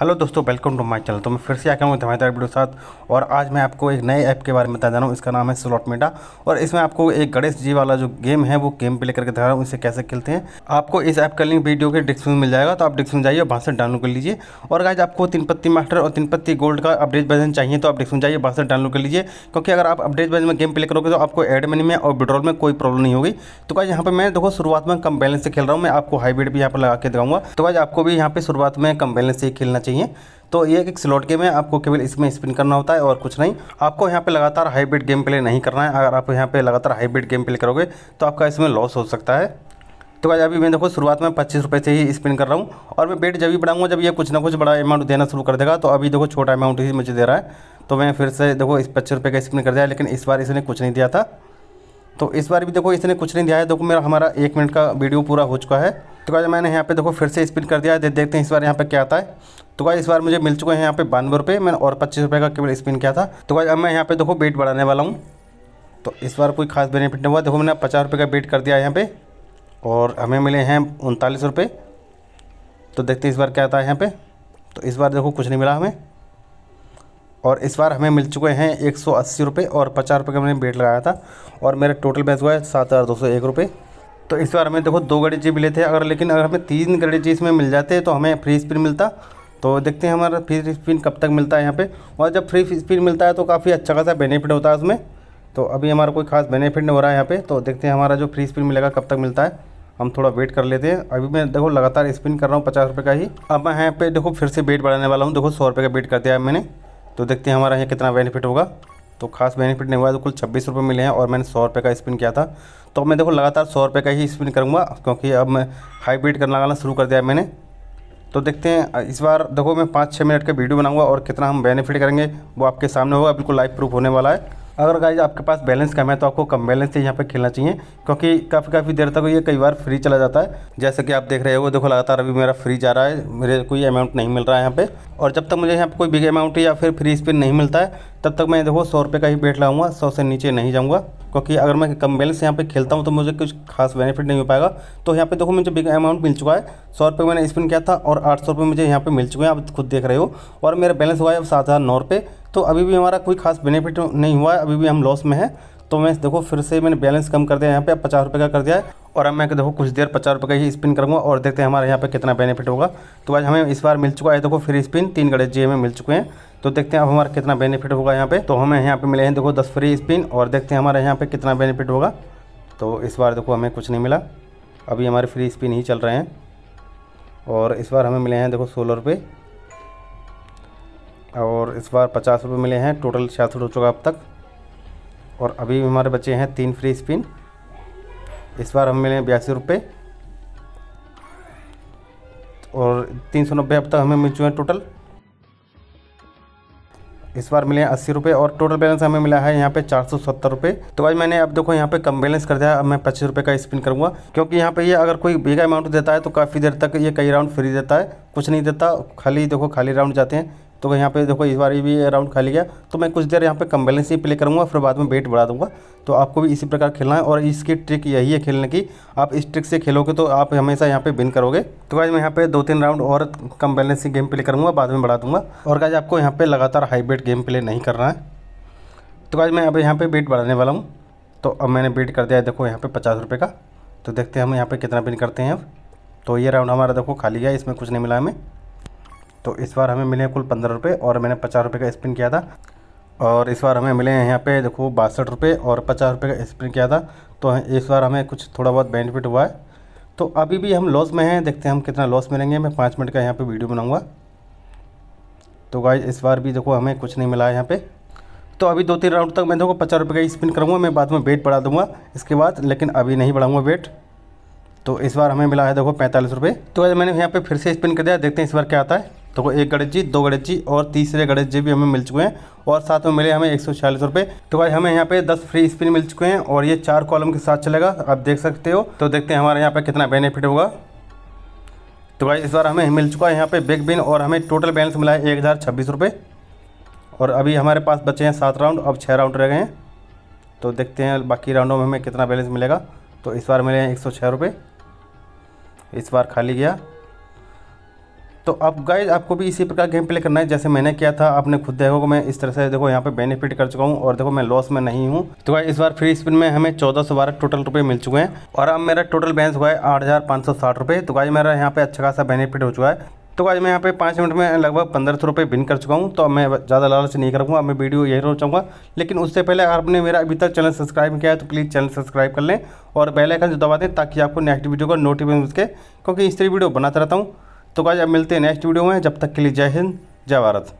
hello दोस्तों welcome to my channel तो मैं फिर से आया हूँ धमाकेदार वीडियो साथ और आज मैं आपको एक नए ऐप के बारे में बता रहा हूँ इसका नाम है स्लॉट मेटा और इसमें आपको एक गणेश जी वाला जो गेम है वो गेम प्ले करके दिखा रहा हूँ इसे कैसे खेलते हैं आपको इस ऐप का लिंक वीडियो के डिस्क्रिप्शन में मिल जाएगा तो आप डिस्क्रिप्शन जाइए वहाँ से डाउनलोड कर लीजिए और आज आपको तीन पत्ती मास्टर और तीन पत्ती गोल्ड का अपडेट वर्जन चाहिए तो आप डिस्क्रिप्शन जाइए वहाँ से डाउनलोड कर लीजिए क्योंकि अगर आप अपडेट वर्जन में गेम प्ले करोगे तो आपको एड मनी में और विड्रॉल में कोई प्रॉब्लम नहीं होगी तो क्या यहाँ पर मैं देखो शुरुआत में कम बैलेंस से खेल रहा हूँ मैं आपको हाईब्रिड भी यहाँ पर लगा के दिखाऊंगा तो आज आपको भी यहाँ पर शुरुआत में कम बैलेंस से खेलना चाहिए तो ये एक स्लॉट गेम है आपको केवल इसमें स्पिन करना होता है और कुछ नहीं आपको यहाँ पे लगातार हाईब्रिड गेम प्ले नहीं करना है अगर आप यहाँ पे लगातार हाईब्रिड गेम प्ले करोगे तो आपका इसमें लॉस हो सकता है तो भाई अभी मैं देखो शुरुआत में पच्चीस रुपये से ही स्पिन कर रहा हूँ और मैं बेट जब भी बढ़ाऊँगा जब ये कुछ ना कुछ बड़ा अमाउंट देना शुरू कर देगा तो अभी देखो छोटा अमाउंट ही मुझे दे रहा है तो मैं फिर से देखो इस पच्चीस रुपये का स्पिन कर दिया लेकिन इस बार इसने कुछ नहीं दिया था तो इस बार भी देखो इसने कुछ नहीं दिया है देखो मेरा हमारा एक मिनट का वीडियो पूरा हो चुका है तो क्या मैंने यहाँ पे देखो फिर से स्पिन कर दिया है देखते हैं इस बार यहाँ पे क्या आता है तो क्या इस बार मुझे मिल चुके हैं यहाँ पे बानवे रुपये मैंने और पच्चीस रुपये का केवल स्पिन किया था तो क्या अब मैं यहाँ पे देखो बेट बढ़ाने वाला हूँ तो इस बार कोई खास बेनिफिट नहीं हुआ देखो मैंने पचास रुपये का बेट कर दिया है यहाँ पर और हमें मिले हैं उनतालीस रुपये तो देखते हैं इस बार क्या आता है यहाँ पर तो इस बार देखो कुछ नहीं मिला हमें और इस बार हमें मिल चुके हैं एक सौ अस्सी रुपये और पचास रुपये का मैंने बेट लगाया था और मेरा टोटल बैच हुआ है सात हज़ार दो सौ एक रुपये तो इस बार हमें देखो दो गड़े जी मिले थे अगर लेकिन अगर हमें तीन गड़े जी इसमें मिल जाते तो हमें फ्री स्पिन मिलता तो देखते हैं हमारा फ्री स्पिन कब तक मिलता है यहाँ पे और जब फ्री स्पिन मिलता है तो काफ़ी अच्छा खासा बेनिफिट होता है उसमें तो अभी हमारा कोई खास बेनिफिट नहीं हो रहा है यहाँ पर तो देखते हैं हमारा जो फ्री स्पिन मिलेगा कब तक मिलता है हम थोड़ा वेट कर लेते हैं अभी मैं देखो लगातार स्पिन कर रहा हूँ पचास रुपये का ही अब मैं यहाँ पे देखो फिर से वेट बढ़ाने वाला हूँ देखो सौ रुपये का वेट कर दिया मैंने तो देखते हैं हमारा यहाँ कितना बेनिफिट होगा तो खास बेनिफिट नहीं हुआ तो कुल छब्बीस रुपये मिले हैं और मैंने सौ रुपये का स्पिन किया था तो मैं देखो लगातार सौ रुपये का ही स्पिन करूँगा क्योंकि अब मैं हाईब्रिड करना लगाना शुरू कर दिया मैंने तो देखते हैं इस बार देखो मैं पाँच छः मिनट का वीडियो बनाऊँगा और कितना हम बेनिफिट करेंगे वो आपके सामने होगा बिल्कुल लाइव प्रूफ होने वाला है अगर गाइज आपके पास बैलेंस कम है तो आपको कम बैलेंस से यहाँ पर खेलना चाहिए क्योंकि काफ़ी काफ़ी देर तक ये कई बार फ्री चला जाता है जैसे कि आप देख रहे हो देखो लगातार अभी मेरा फ्री जा रहा है मेरे कोई अमाउंट नहीं मिल रहा है यहाँ पे और जब तक मुझे यहाँ पे कोई बिग अमाउंट या फिर फ्री स्पिन नहीं मिलता है तब तक मैं देखो सौ रुपये का ही बेट लाऊंगा सौ से नीचे नहीं जाऊँगा क्योंकि अगर मैं कम बैलेंस यहाँ पे खेलता हूँ तो मुझे कुछ खास बेनिफिट नहीं हो पाएगा तो यहाँ पे देखो मुझे बिग अमाउंट मिल चुका है सौ रुपये मैंने स्पिन किया था और आठ सौ रुपये मुझे यहाँ पे मिल चुके हैं आप खुद देख रहे हो और मेरा बैलेंस हुआ है अब सात हज़ार नौ रुपये तो अभी भी हमारा कोई खास बेनिफिट नहीं हुआ है अभी भी हम लॉस में हैं तो मैं देखो फिर से मैंने बैलेंस कम कर दिया यहाँ पे पचास रुपये का कर दिया है और अब मैं देखो कुछ देर पचास रुपये का ही स्पिन करूँगा और देखते हैं हमारे यहाँ पे कितना बेनिफिट होगा तो आज हमें इस बार मिल चुका है देखो फ्री स्पिन तीन गड़े जी में मिल चुके हैं तो देखते हैं अब हमारा कितना बेनिफिट होगा यहाँ पर तो हमें यहाँ पर मिले हैं देखो दस फ्री स्पिन और देखते हैं हमारे यहाँ पर कितना बेनिफिट होगा तो इस बार देखो हमें कुछ नहीं मिला अभी हमारे फ्री स्पिन ही चल रहे हैं और इस बार हमें मिले हैं देखो सोलह रुपये और इस बार पचास रुपये मिले हैं टोटल छियासठ हो चुका अब तक और अभी भी हमारे बचे हैं तीन फ्री स्पिन इस बार हम मिले हैं बयासी रुपये और तीन सौ नब्बे अब तक हमें मिल चुके हैं टोटल इस बार मिले हैं अस्सी रुपये और टोटल बैलेंस हमें मिला है यहाँ पे चार सौ सत्तर रुपये तो भाई मैंने अब देखो यहाँ पे कम बैलेंस कर दिया अब मैं पच्चीस रुपये का स्पिन करूँगा क्योंकि यहाँ पे ये यह अगर कोई बेगा अमाउंट देता है तो काफ़ी देर तक ये कई राउंड फ्री देता है कुछ नहीं देता खाली देखो खाली राउंड जाते हैं तो यहाँ पे देखो इस बार भी राउंड खाली गया तो मैं कुछ देर यहाँ पे कम बैलेंस ही प्ले करूँगा फिर बाद में वेट बढ़ा दूंगा तो आपको भी इसी प्रकार खेलना है और इसकी ट्रिक यही है खेलने की आप इस ट्रिक से खेलोगे तो आप हमेशा यहाँ पे विन करोगे तो गाइज मैं यहाँ पे दो तीन राउंड और कम बैलेंस गेम प्ले करूँगा बाद में बढ़ा दूँगा और गाइज आपको यहाँ पर लगातार हाईब्रेड गेम प्ले नहीं करना है तो गाइज मैं अब यहाँ पर वेट बढ़ाने वाला हूँ तो अब मैंने वेट कर दिया है देखो यहाँ पर पचास रुपये का तो देखते हैं हम यहाँ पर कितना बिन करते हैं अब तो ये राउंड हमारा देखो खाली गया इसमें कुछ नहीं मिला हमें तो इस बार हमें मिले कुल पंद्रह रुपये और मैंने पचास रुपये का स्पिन किया था और इस बार हमें मिले हैं यहाँ पे देखो बासठ रुपये और पचास रुपये का स्पिन किया था तो इस बार हमें कुछ थोड़ा बहुत बेनिफिट हुआ है तो अभी भी हम लॉस में हैं देखते हैं हम कितना लॉस में मैं पाँच मिनट का यहाँ पे वीडियो बनाऊँगा तो गाइज इस बार भी देखो हमें कुछ नहीं मिला है यहाँ पर तो अभी दो तीन राउंड तक मैं देखो पचास रुपये का स्पिन करूँगा मैं बाद में वेट बढ़ा दूँगा इसके बाद लेकिन अभी नहीं बढ़ाऊँगा वेट तो इस बार हमें मिला है देखो पैंतालीस रुपये तो मैंने यहाँ पे फिर से स्पिन कर दिया देखते हैं इस बार क्या आता है तो एक गणेश जी दो गणेश जी और तीसरे गणेश जी भी हमें मिल चुके हैं और साथ में मिले हमें एक सौ छियालीस रुपये तो भाई हमें यहाँ पे दस फ्री स्पिन मिल चुके हैं और ये चार कॉलम के साथ चलेगा आप देख सकते हो तो देखते हैं हमारे यहाँ पे कितना बेनिफिट होगा तो भाई इस बार हमें मिल चुका है यहाँ पे बिग बिन और हमें टोटल बैलेंस मिला है एक हज़ार छब्बीस रुपये और अभी हमारे पास बचे हैं सात राउंड अब छः राउंड रह गए हैं तो देखते हैं बाकी राउंडों में हमें कितना बैलेंस मिलेगा तो इस बार मिले हैं एक सौ छः रुपये इस बार खाली गया तो अब गाइज आपको भी इसी प्रकार गेम प्ले करना है जैसे मैंने किया था आपने खुद देखो मैं इस तरह से देखो यहाँ पे बेनिफिट कर चुका हूँ और देखो मैं लॉस में नहीं हूँ तो गाइज इस बार फ्री स्पिन में हमें चौदह सौ बारह टोटल रुपये मिल चुके हैं और अब मेरा टोटल बैलेंस हुआ है आठ हज़ार पाँच सौ साठ रुपये तो गाइज मेरा यहाँ पे अच्छा खासा बेनिफिट हो चुका है तो आज मैं यहाँ पे पाँच मिनट में लगभग पंद्रह सौ रुपये बिन कर चुका हूँ तो अब मैं ज़्यादा लालच नहीं करूँगा अब मैं वीडियो यही रोक चाहूँगा लेकिन उससे पहले आपने मेरा अभी तक चैनल सब्सक्राइब किया है तो प्लीज़ चैनल सब्सक्राइब कर लें और बेल आइकन जो दबा दें ताकि आपको नेक्स्ट वीडियो का नोटिफिकेशन सके क्योंकि इस तरह वीडियो बनाता रहता हूँ तो गाइज अब मिलते हैं नेक्स्ट वीडियो में जब तक के लिए जय हिंद जय भारत